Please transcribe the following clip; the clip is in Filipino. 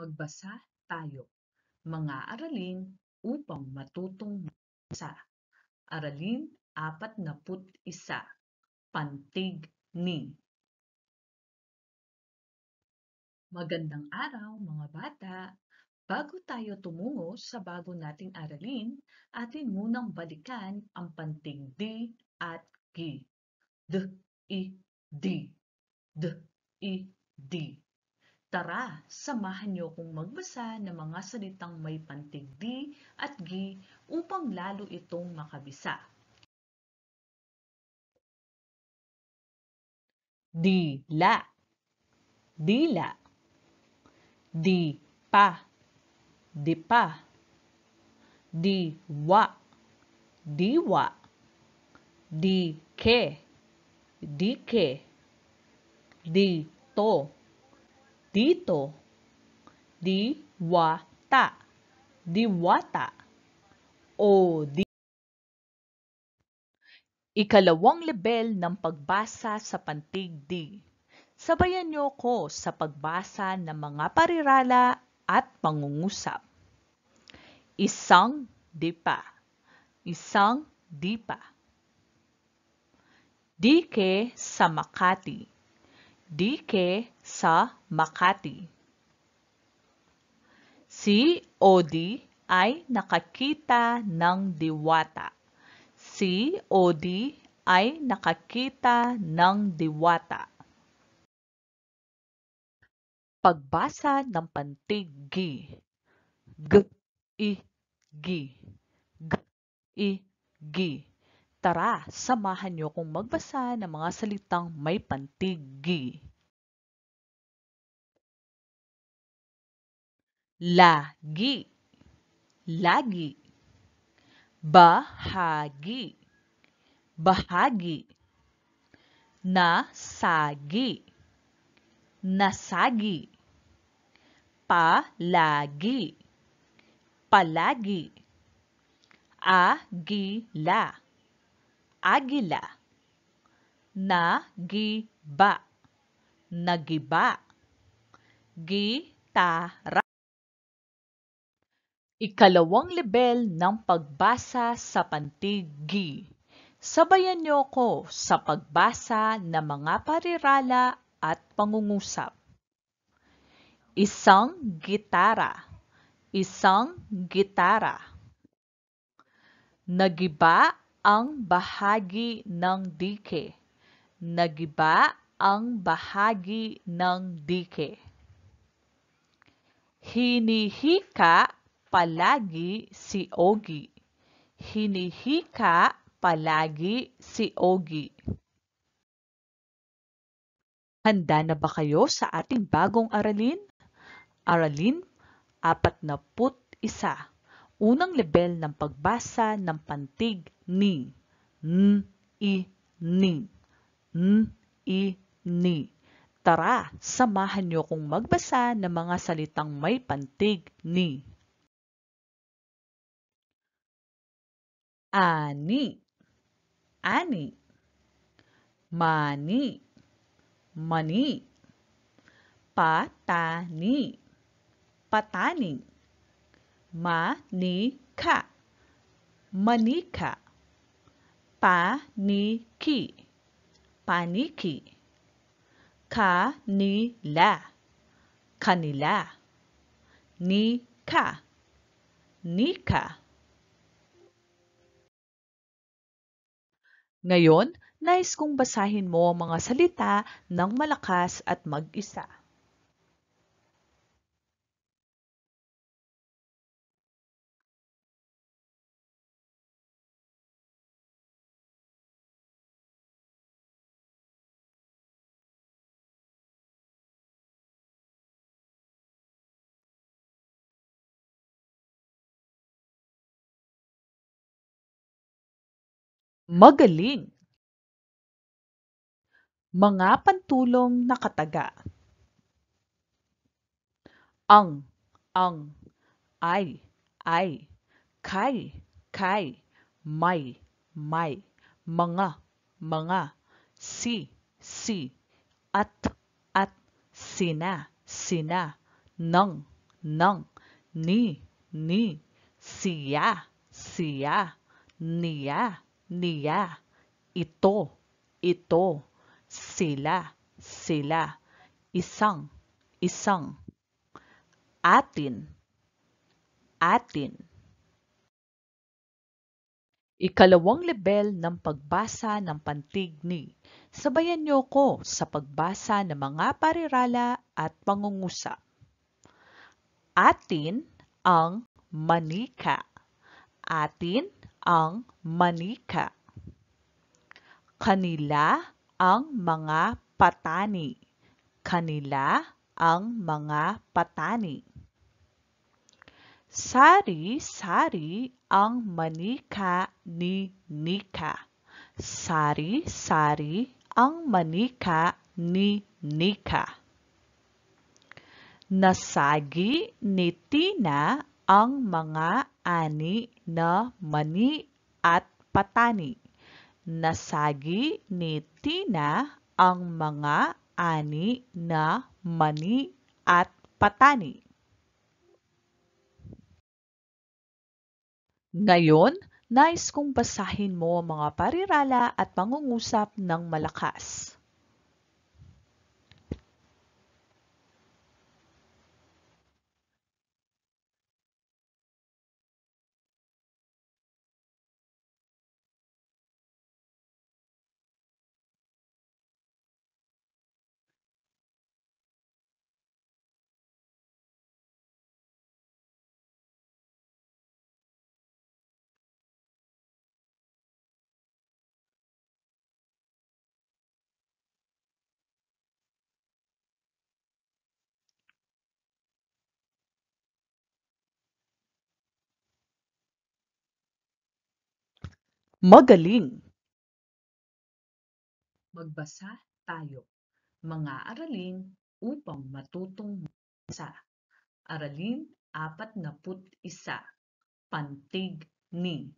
magbasa tayo. Mga aralin upang matutong magbasa. Aralin 41. Pantig ni. Magandang araw mga bata! Bago tayo tumungo sa bago nating aralin, atin munang balikan ang pantig D at G. D, I, D. D, I, D. Tara, samahan niyo kong magbasa ng mga salitang may pantig di at gi upang lalo itong makabisa. Dila Dila Di pa Di pa Di wa Di wa Di ke Di ke Di to dito, diwata, diwata, o di. Ikalawang level ng pagbasa sa pantig D. Sabayan niyo ko sa pagbasa ng mga parirala at pangungusap. Isang dipa. Isang dipa. Dike sa Makati. DK sa Makati. Si Odi ay nakakita ng diwata. Si Odi ay nakakita ng diwata. Pagbasa ng pantig G. G, I, G. G, I, G. Tara, samahan niyo kong magbasa ng mga salitang may pantig gi. Lagi, lagi. Bahagi, bahagi. Nasagi, nasagi. Palagi, palagi. Agila, agila agila nagiba nagiba gitara Ikalawang level ng pagbasa sa pantig G. Sabayan niyo ko sa pagbasa ng mga parirala at pangungusap. Isang gitara. Isang gitara. Nagiba ang bahagi ng dike. Nagiba ang bahagi ng dike. Hinihika palagi si Ogi. Hinihika palagi si Ogi. Handa na ba kayo sa ating bagong aralin? Aralin 41 unang level ng pagbasa ng pantig ni. N, i, ni. N, i, ni. Tara, samahan niyo kong magbasa ng mga salitang may pantig ni. Ani. Ani. Mani. Mani. Patani. Patani Manika. Manika. Paniki. Paniki. Kanila. Kanila. Nika. Nika. Ngayon, nais kong basahin mo ang mga salita ng malakas at mag-isa. Magaling! Mga pantulong na kataga. Ang, ang, ay, ay, kay, kay, may, may, mga, mga, si, si, at, at, sina, sina, nang, nang, ni, ni, siya, siya, niya, niya, ito, ito, sila, sila, isang, isang, atin, atin. Ikalawang level ng pagbasa ng pantig ni. Sabayan niyo ko sa pagbasa ng mga parirala at pangungusap. Atin ang manika. Atin ang manika. Kanila ang mga patani. Kanila ang mga patani. Sari-sari ang manika ni Nika. Sari-sari ang manika ni Nika. Nasagi ni Tina ang mga ani na mani at patani. Nasagi ni Tina ang mga ani na mani at patani. Ngayon, nais kong basahin mo ang mga parirala at pangungusap ng malakas. Magaling! Magbasa tayo. Mga aralin upang matutong sa aralin na put 41. Pantig ni